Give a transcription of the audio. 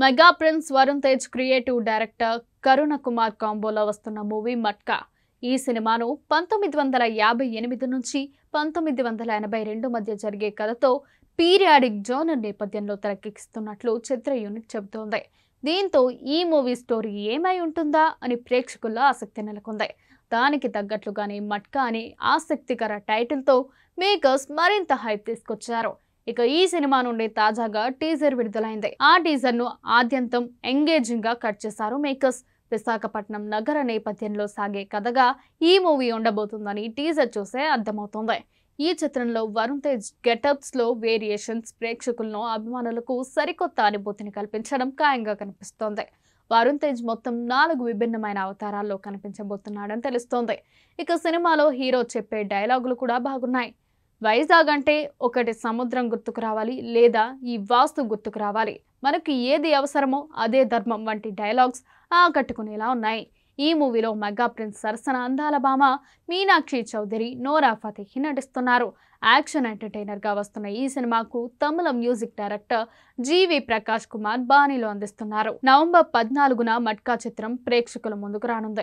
mega prince Varun Tej creative director Karuna Kumar కాంబోలో వస్తున్న movie matka ఈ సినిమాను పంతొమ్మిది వందల యాభై ఎనిమిది నుంచి పంతొమ్మిది వందల ఎనభై రెండు మధ్య జరిగే కథతో పీరియాడిక్ జోన్ నేపథ్యంలో తెరకెక్కిస్తున్నట్లు చిత్ర యూనిట్ చెబుతోంది దీంతో ఈ మూవీ స్టోరీ ఏమై ఉంటుందా అని ప్రేక్షకుల్లో ఆసక్తి నెలకొంది దానికి తగ్గట్లుగానే మట్కా అనే ఆసక్తికర టైటిల్తో మేకర్స్ మరింత హైప్ తీసుకొచ్చారు ఇక ఈ సినిమా నుండి తాజాగా టీజర్ విడుదలైంది ఆ టీజర్ ను ఆద్యంతం ఎంగేజింగ్ గా కట్ చేశారు మేకర్స్ విశాఖపట్నం నగర నేపథ్యంలో సాగే కథగా ఈ మూవీ ఉండబోతుందని టీజర్ చూసే అర్థమవుతుంది ఈ చిత్రంలో వరుణ్ తేజ్ గెటప్స్ లో వేరియేషన్స్ ప్రేక్షకులను అభిమానులకు సరికొత్త అనుభూతిని కల్పించడం ఖాయంగా కనిపిస్తోంది వరుణ్ తేజ్ మొత్తం నాలుగు విభిన్నమైన అవతారాల్లో కనిపించబోతున్నాడని తెలుస్తోంది ఇక సినిమాలో హీరో చెప్పే డైలాగులు కూడా బాగున్నాయి వైజాగ్ అంటే ఒకటి సముద్రం గుర్తుకు రావాలి లేదా ఈ వాస్తు గుర్తుకు రావాలి మనకు ఏది అవసరమో అదే ధర్మం వంటి డైలాగ్స్ ఆకట్టుకునేలా ఉన్నాయి ఈ మూవీలో మెగా ప్రిన్స్ సరసన అందాల భామ మీనాక్షి చౌదరి నోరా ఫతేహి నటిస్తున్నారు యాక్షన్ ఎంటర్టైనర్గా వస్తున్న ఈ సినిమాకు తమిళ మ్యూజిక్ డైరెక్టర్ జీవి ప్రకాష్ కుమార్ బాణీలు అందిస్తున్నారు నవంబర్ పద్నాలుగున మట్కా చిత్రం ప్రేక్షకుల ముందుకు రానుంది